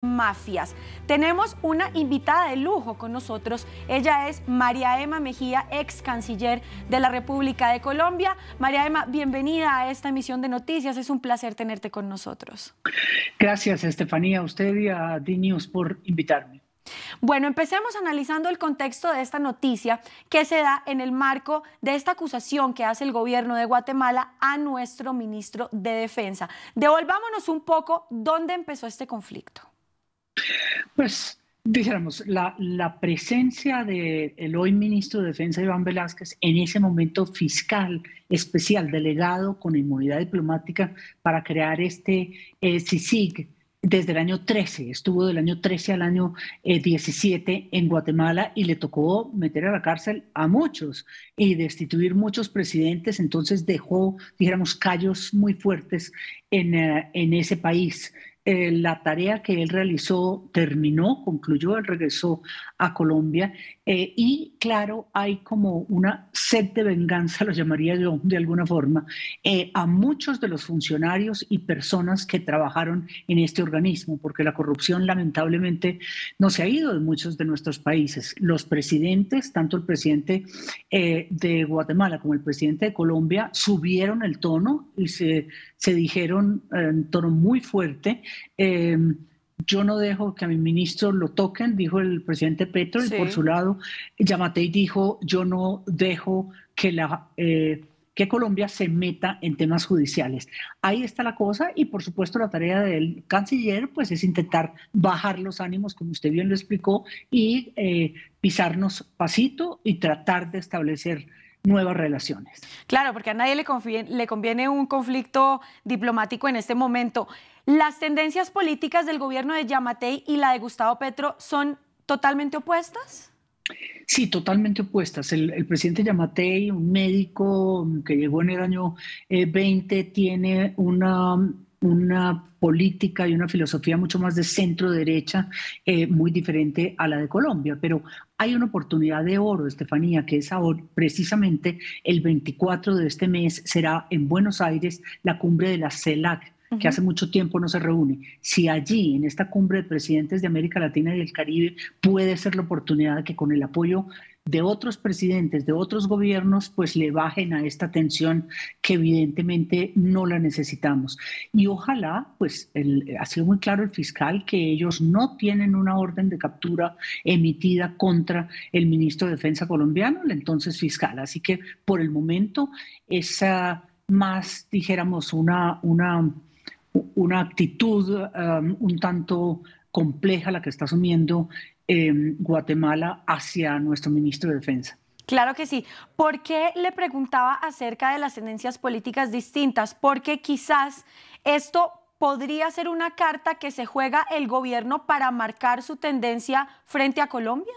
mafias. Tenemos una invitada de lujo con nosotros. Ella es María Emma Mejía, ex canciller de la República de Colombia. María Emma, bienvenida a esta emisión de noticias. Es un placer tenerte con nosotros. Gracias, Estefanía, a usted y a d por invitarme. Bueno, empecemos analizando el contexto de esta noticia que se da en el marco de esta acusación que hace el gobierno de Guatemala a nuestro ministro de Defensa. Devolvámonos un poco dónde empezó este conflicto. Pues dijéramos, la, presencia del hoy ministro de Defensa Iván Velázquez en ese momento fiscal especial delegado con inmunidad diplomática para crear este eh, CICIG desde el año 13, estuvo del año 13 al año 17 eh, en Guatemala y le tocó meter a la cárcel a muchos y destituir muchos presidentes, entonces dejó, dijéramos, callos muy fuertes en, eh, en ese país. Eh, la tarea que él realizó terminó, concluyó, él regresó a Colombia eh, y claro, hay como una sed de venganza, lo llamaría yo de alguna forma, eh, a muchos de los funcionarios y personas que trabajaron en este organismo, porque la corrupción lamentablemente no se ha ido de muchos de nuestros países. Los presidentes, tanto el presidente de Guatemala como el presidente de Colombia, subieron el tono y se dijeron en tono muy fuerte Em, yo no dejo que a mi ministro lo toquen, dijo el presidente Petro, y por su lado, Yamatei dijo, yo no dejo que la... Eh, que Colombia se meta en temas judiciales. Ahí está la cosa y por supuesto la tarea del canciller pues es intentar bajar los ánimos, como usted bien lo explicó, y eh, pisarnos pasito y tratar de establecer nuevas relaciones. Claro, porque a nadie le, conviene, un conflicto diplomático en este momento. Las tendencias políticas del gobierno de Yamatei y la de Gustavo Petro son totalmente opuestas. Sí, totalmente opuestas. El, presidente Yamatei, un médico que llegó en el año 20, eh, tiene una una política y una filosofía mucho más de centro derecha, eh, muy diferente a la de Colombia. Pero hay una oportunidad de oro, Estefanía, que es ahora, precisamente el 24 de este mes será en Buenos Aires la cumbre de la CELAC, que hace mucho tiempo no se reúne, si allí, en esta cumbre de presidentes de América Latina y el Caribe, puede ser la oportunidad que con el apoyo de otros presidentes, de otros gobiernos, pues le bajen a esta tensión que evidentemente no la necesitamos. Y ojalá, pues ha sido muy claro el fiscal que ellos no tienen una orden de captura emitida contra el ministro de Defensa colombiano, el entonces fiscal. Así que por el momento esa más, dijéramos, una, una una actitud um, un tanto compleja la que está asumiendo em, Guatemala hacia nuestro ministro de Defensa. Claro que sí. ¿Por qué le preguntaba acerca de las tendencias políticas distintas? Porque quizás esto podría ser una carta que se juega el gobierno para marcar su tendencia frente a Colombia.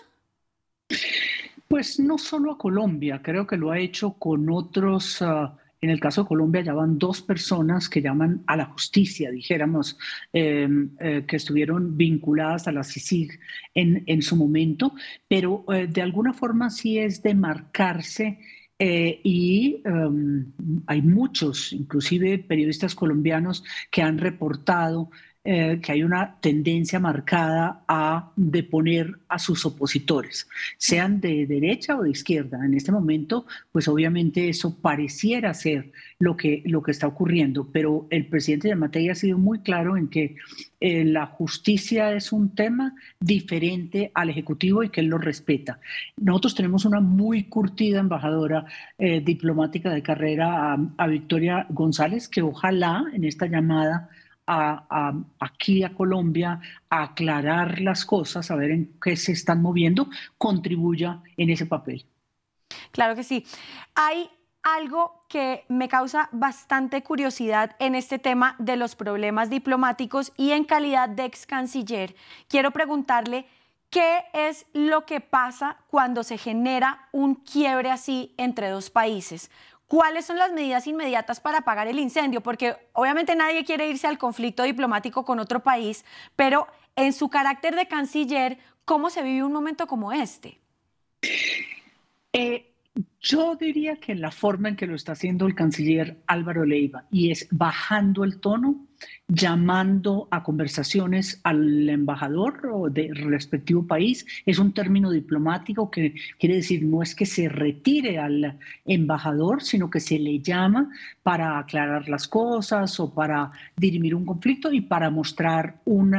Pues no solo a Colombia, creo que lo ha hecho con otros uh, en el caso de Colombia ya van dos personas que llaman a la justicia, dijéramos, em, eh, que estuvieron vinculadas a la CICIG en, en su momento, pero eh, de alguna forma sí es de marcarse eh, y em, hay muchos, inclusive periodistas colombianos, que han reportado eh, que hay una tendencia marcada a deponer a sus opositores, sean de derecha o de izquierda. En este momento, pues obviamente eso pareciera ser lo que, lo que está ocurriendo, pero el presidente de materia ha sido muy claro en que eh, la justicia es un tema diferente al Ejecutivo y que él lo respeta. Nosotros tenemos una muy curtida embajadora eh, diplomática de carrera a Victoria González, que ojalá en esta llamada a, aquí a Colombia a aclarar las cosas, a ver en qué se están moviendo, contribuya en ese papel. Claro que sí. Hay algo que me causa bastante curiosidad en este tema de los problemas diplomáticos y en calidad de ex canciller. Quiero preguntarle... ¿Qué es lo que pasa cuando se genera un quiebre así entre dos países? ¿Cuáles son las medidas inmediatas para apagar el incendio? Porque obviamente nadie quiere irse al conflicto diplomático con otro país, pero en su carácter de canciller, ¿cómo se vive un momento como este? Eh, yo diría que la forma en que lo está haciendo el canciller Álvaro Leiva y es bajando el tono, llamando a conversaciones al embajador o del respectivo país. Es un término diplomático que quiere decir no es que se retire al embajador, sino que se le llama para aclarar las cosas o para dirimir un conflicto y para mostrar un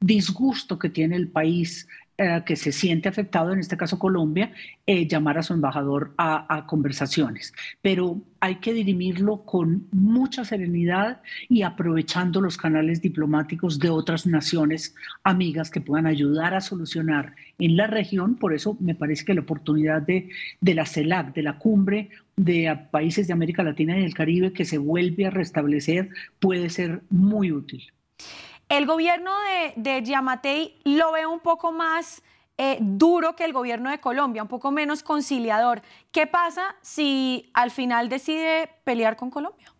disgusto que tiene el país eh, que se siente afectado, en este caso Colombia, eh, llamar a su embajador a, conversaciones. Pero hay que dirimirlo con mucha serenidad y aprovechando los canales diplomáticos de otras naciones amigas que puedan ayudar a solucionar en la región. Por eso me parece que la oportunidad de, de la CELAC, de la cumbre de países de América Latina y del Caribe que se vuelve a restablecer, puede ser muy útil. El gobierno de, Yamatei lo ve un poco más eh, duro que el gobierno de Colombia, un poco menos conciliador. ¿Qué pasa si al final decide pelear con Colombia?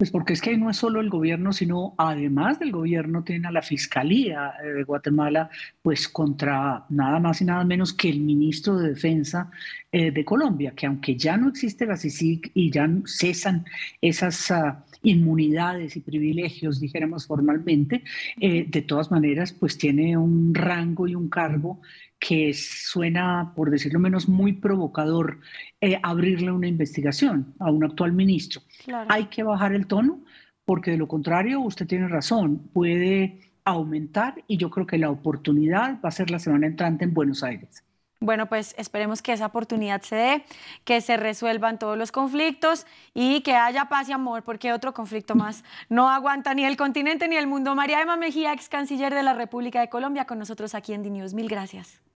Pues porque es que no es solo el gobierno, sino además del gobierno tiene a la Fiscalía eh, de Guatemala, pues contra nada más y nada menos que el ministro de Defensa eh, de Colombia, que aunque ya no existe la CICIC y ya cesan esas ah, inmunidades y privilegios, dijéramos formalmente, eh, de todas maneras, pues tiene un rango y un cargo que suena, por decirlo menos, muy provocador eh, abrirle una investigación a un actual ministro. Hay que bajar el tono porque de lo contrario, usted tiene razón, puede aumentar y yo creo que la oportunidad va a ser la semana entrante en Buenos Aires. Bueno, pues esperemos que esa oportunidad se dé, que se resuelvan todos los conflictos y que haya paz y amor, porque otro conflicto más no aguanta ni el continente ni el mundo. María Emma Mejía, ex canciller de la República de Colombia, con nosotros aquí en DNews. Mil gracias.